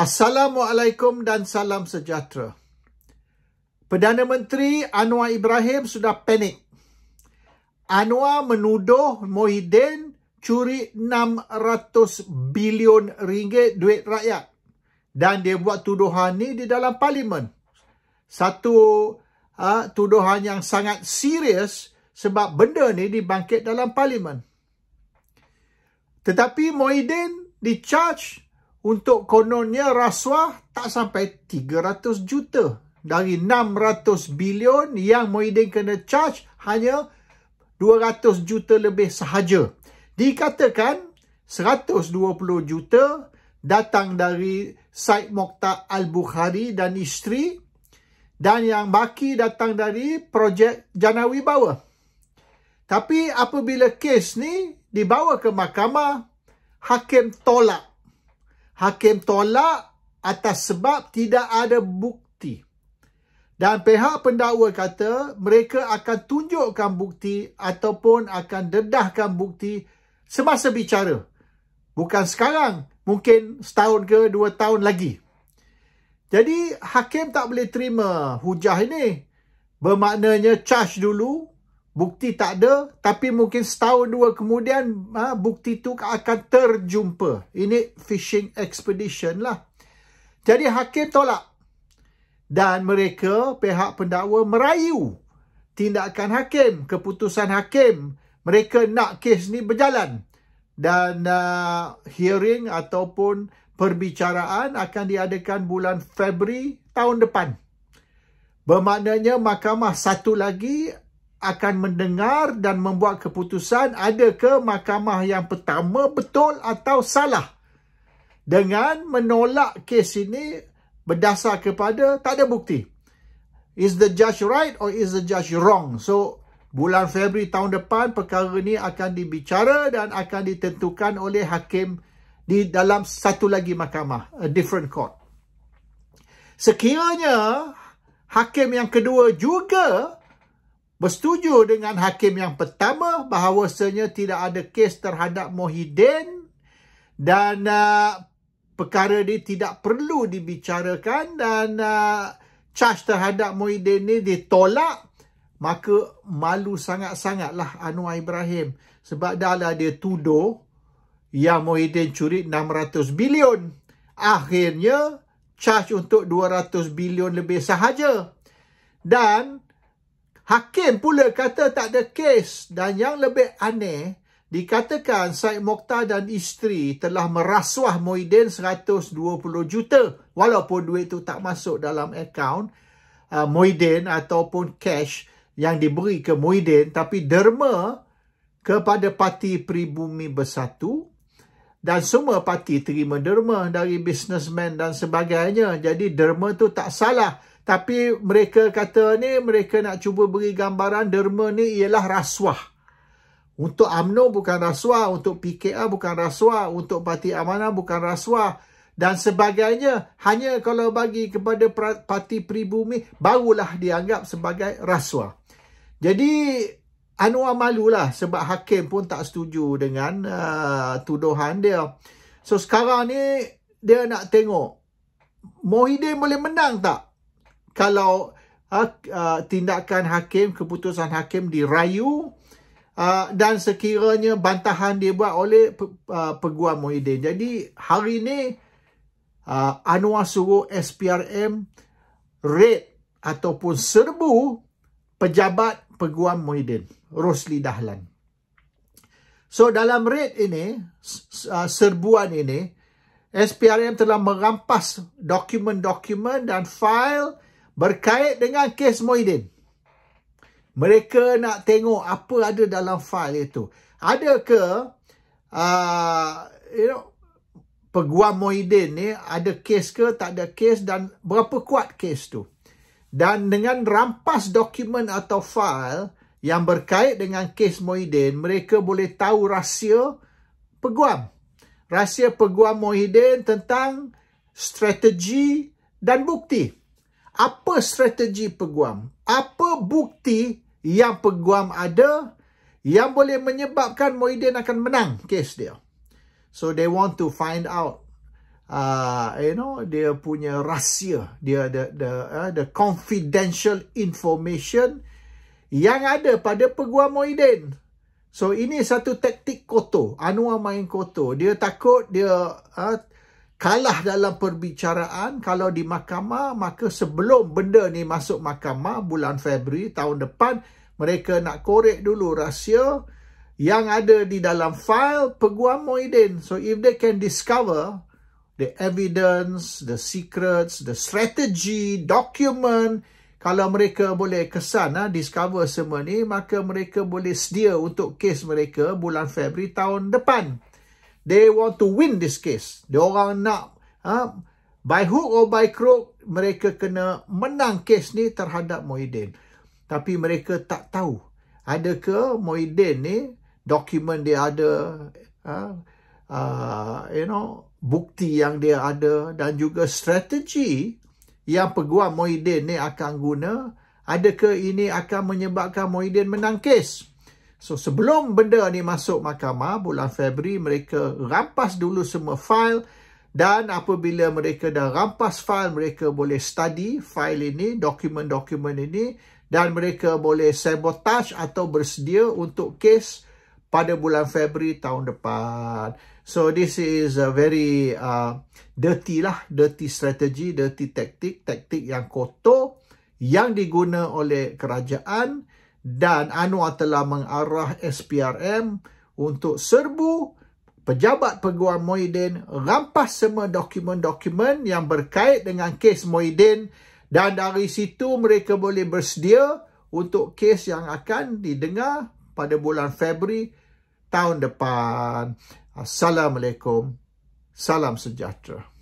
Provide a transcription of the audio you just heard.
Assalamualaikum dan salam sejahtera. Perdana Menteri Anwar Ibrahim sudah panik. Anwar menuduh Mohidin curi 600 bilion ringgit duit rakyat. Dan dia buat tuduhan ni di dalam parlimen. Satu uh, tuduhan yang sangat serius sebab benda ni dibangkit dalam parlimen. Tetapi Mohidin di charge untuk kononnya rasuah tak sampai 300 juta dari 600 bilion yang Muhyiddin kena charge hanya 200 juta lebih sahaja. Dikatakan 120 juta datang dari Said Mokhtar Al-Bukhari dan isteri dan yang baki datang dari projek Janawi Bawah. Tapi apabila kes ni dibawa ke mahkamah, hakim tolak Hakim tolak atas sebab tidak ada bukti. Dan pihak pendakwa kata mereka akan tunjukkan bukti ataupun akan dedahkan bukti semasa bicara. Bukan sekarang, mungkin setahun ke dua tahun lagi. Jadi hakim tak boleh terima hujah ini. Bermaknanya charge dulu Bukti tak ada, tapi mungkin setahun dua kemudian ha, bukti tu akan terjumpa. Ini fishing expedition lah. Jadi hakim tolak. Dan mereka, pihak pendakwa, merayu tindakan hakim, keputusan hakim. Mereka nak kes ni berjalan. Dan uh, hearing ataupun perbicaraan akan diadakan bulan Februari tahun depan. Bermaknanya mahkamah satu lagi akan mendengar dan membuat keputusan ada ke mahkamah yang pertama betul atau salah dengan menolak kes ini berdasar kepada tak ada bukti is the judge right or is the judge wrong so bulan Februari tahun depan perkara ini akan dibicara dan akan ditentukan oleh hakim di dalam satu lagi mahkamah a different court sekiranya hakim yang kedua juga bersetuju dengan hakim yang pertama bahawasanya tidak ada kes terhadap Mohidin dan uh, perkara ini tidak perlu dibicarakan dan uh, charge terhadap Mohidin ini ditolak maka malu sangat-sangatlah Anwar Ibrahim sebab dah lah dia tuduh yang Mohidin curi 600 bilion akhirnya charge untuk 200 bilion lebih sahaja dan Hakim pula kata tak ada kes dan yang lebih aneh dikatakan Syed Mokhtar dan isteri telah merasuah Muhyiddin 120 juta walaupun duit itu tak masuk dalam akaun uh, Muhyiddin ataupun cash yang diberi ke Muhyiddin tapi derma kepada parti pribumi bersatu dan semua parti terima derma dari businessman dan sebagainya. Jadi derma tu tak salah. Tapi mereka kata ni mereka nak cuba beri gambaran derma ni ialah rasuah. Untuk AMNO bukan rasuah, untuk PKR bukan rasuah, untuk Parti Amanah bukan rasuah dan sebagainya. Hanya kalau bagi kepada Parti Pribumi barulah dianggap sebagai rasuah. Jadi Anwar malulah sebab hakim pun tak setuju dengan uh, tuduhan dia. So sekarang ni dia nak tengok Mohidin boleh menang tak? kalau uh, uh, tindakan hakim, keputusan hakim dirayu uh, dan sekiranya bantahan dibuat oleh uh, Peguam Muhyiddin. Jadi hari ini uh, Anwar suruh SPRM raid ataupun serbu pejabat Peguam Muhyiddin, Rosli Dahlan. So dalam raid ini, serbuan ini, SPRM telah merampas dokumen-dokumen dan fail berkait dengan kes Moidin. Mereka nak tengok apa ada dalam fail itu. Adakah uh, you know, peguam Moidin ni ada kes ke tak ada kes dan berapa kuat kes tu? Dan dengan rampas dokumen atau fail yang berkait dengan kes Moidin, mereka boleh tahu rahsia peguam. Rahsia peguam Moidin tentang strategi dan bukti apa strategi peguam? Apa bukti yang peguam ada yang boleh menyebabkan Muhyiddin akan menang kes dia? So they want to find out uh, you know dia punya rahsia, dia the the uh, the confidential information yang ada pada peguam Muhyiddin. So ini satu taktik kotor. Anwar main kotor. Dia takut dia uh, kalah dalam perbicaraan kalau di mahkamah maka sebelum benda ni masuk mahkamah bulan Februari tahun depan mereka nak korek dulu rahsia yang ada di dalam file peguam Moidin. So if they can discover the evidence, the secrets, the strategy, document, kalau mereka boleh kesan ha, discover semua ni, maka mereka boleh sedia untuk kes mereka bulan Februari tahun depan they want to win this case. Dia orang nak ha, by hook or by crook mereka kena menang kes ni terhadap Muhyiddin. Tapi mereka tak tahu Ada ke Muhyiddin ni dokumen dia ada ha, uh, you know bukti yang dia ada dan juga strategi yang peguam Muhyiddin ni akan guna Ada ke ini akan menyebabkan Muhyiddin menang kes. So sebelum benda ni masuk mahkamah bulan Februari mereka rampas dulu semua file dan apabila mereka dah rampas file mereka boleh study file ini, dokumen-dokumen ini dan mereka boleh sabotage atau bersedia untuk kes pada bulan Februari tahun depan. So this is a very uh, dirty lah, dirty strategy, dirty taktik, taktik yang kotor yang diguna oleh kerajaan dan Anwar telah mengarah SPRM untuk serbu pejabat peguam Moidin rampas semua dokumen-dokumen yang berkait dengan kes Moidin dan dari situ mereka boleh bersedia untuk kes yang akan didengar pada bulan Februari tahun depan. Assalamualaikum. Salam sejahtera.